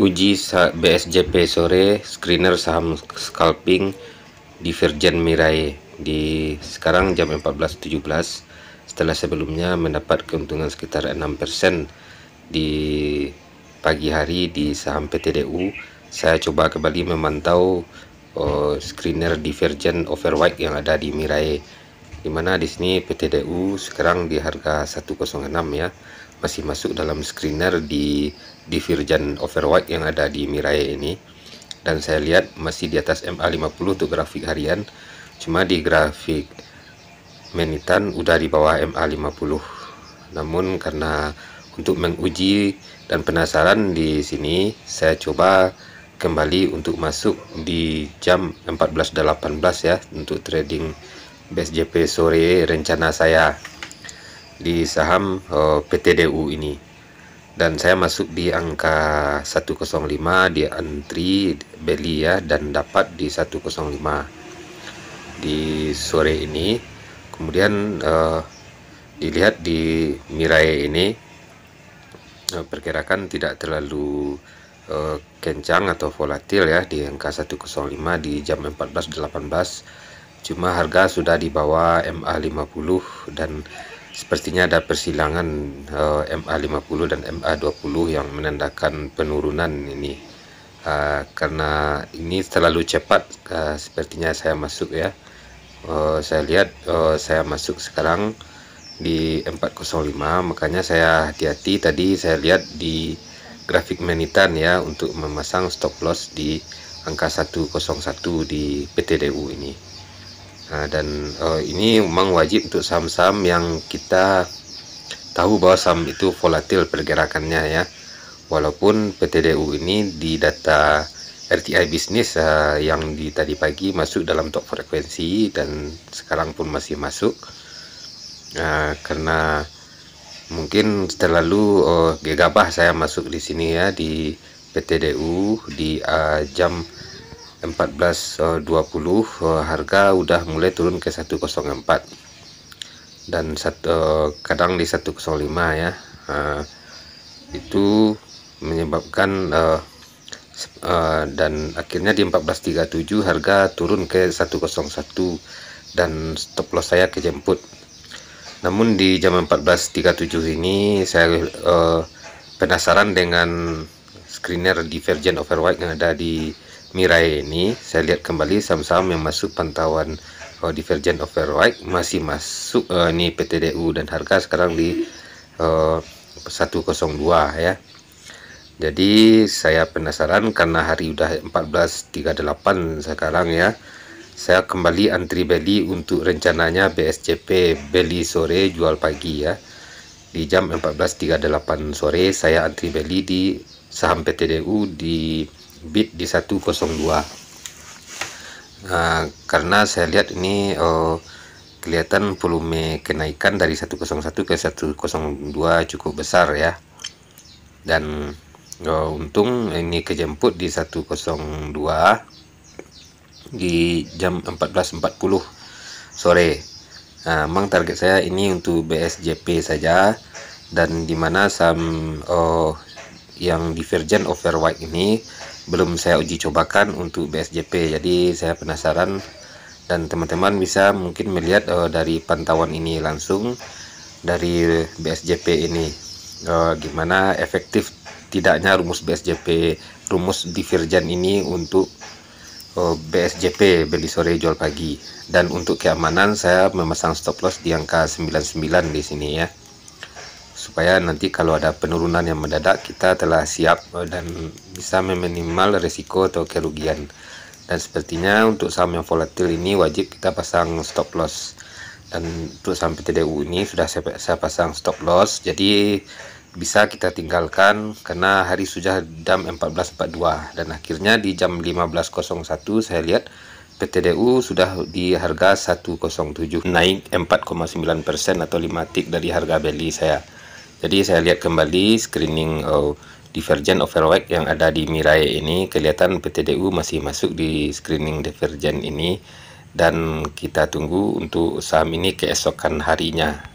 Uji BSJP sore screener saham scalping di Virgin Mirai. di sekarang jam 14.17 setelah sebelumnya mendapat keuntungan sekitar 6% di pagi hari di saham PTDU saya coba kembali memantau oh, screener divergent overwhite yang ada di Mirai dimana di sini PTDU sekarang di harga 106 ya masih masuk dalam screener di di Virgin Overwatch yang ada di Mirai ini dan saya lihat masih di atas MA50 untuk grafik harian cuma di grafik menitan udah di bawah MA50 namun karena untuk menguji dan penasaran di sini saya coba kembali untuk masuk di jam 14.18 ya untuk trading BSJP sore rencana saya di saham uh, eh, PTDU ini dan saya masuk di angka 105 di antri beli ya dan dapat di 105 di sore ini kemudian uh, dilihat di mirai ini uh, perkirakan tidak terlalu uh, kencang atau volatil ya di angka 105 di jam 14.18 cuma harga sudah di bawah MA50 dan sepertinya ada persilangan eh, uh, MA50 dan MA20 yang menandakan penurunan ini uh, karena ini terlalu cepat uh, sepertinya saya masuk ya uh, saya lihat uh, saya masuk sekarang di 405 makanya saya hati-hati tadi saya lihat di grafik menitan ya untuk memasang stop loss di angka 101 di PTDU ini Nah, dan uh, ini memang wajib untuk saham-saham yang kita tahu bahwa saham itu volatil pergerakannya ya. Walaupun PTDU ini di data RTI bisnis uh, yang di tadi pagi masuk dalam top frekuensi dan sekarang pun masih masuk uh, karena mungkin terlalu uh, gegabah saya masuk di sini ya di PTDU di uh, jam 1420 eh, eh, harga udah mulai turun ke 104 dan satu, eh, kadang di 105 ya itu menyebabkan dan akhirnya di 1437 harga turun ke 101 dan stop loss saya kejemput namun di jam 1437 ini saya penasaran dengan screener divergent overwhite yang ada di Mirai ini saya lihat kembali saham-saham yang masuk pantauan uh, divergent overwhite masih masuk uh, ini PTDU dan harga sekarang di uh, eh, 102 ya jadi saya penasaran karena hari udah 14.38 sekarang ya saya kembali antri beli untuk rencananya BSCP beli sore jual pagi ya di jam 14.38 sore saya antri beli di saham PTDU di bid di 102 nah, karena saya lihat ini oh, kelihatan volume kenaikan dari 101 ke 102 cukup besar ya dan oh, untung ini kejemput di 102 di jam 14.40 sore nah, memang target saya ini untuk BSJP saja dan dimana saham oh, yang divergent over white ini belum saya uji cobakan untuk BSJP jadi saya penasaran dan teman-teman bisa mungkin melihat uh, dari pantauan ini langsung dari BSJP ini uh, gimana efektif tidaknya rumus BSJP rumus divergen ini untuk uh, eh, BSJP beli sore jual pagi dan untuk keamanan saya memasang stop loss di angka 99 di sini ya supaya nanti kalau ada penurunan yang mendadak kita telah siap eh, dan bisa meminimal risiko atau kerugian dan sepertinya untuk saham yang volatil ini wajib kita pasang stop loss dan untuk saham PTDU ini sudah saya, pasang stop loss jadi bisa kita tinggalkan karena hari sudah jam 14.42 dan akhirnya di jam 15.01 saya lihat PTDU sudah di harga 107 naik 4,9% atau 5 tik dari harga beli saya jadi saya lihat kembali screening uh, oh, divergen overweight yang ada di Mirai ini kelihatan PTDU masih masuk di screening divergen ini dan kita tunggu untuk saham ini keesokan harinya.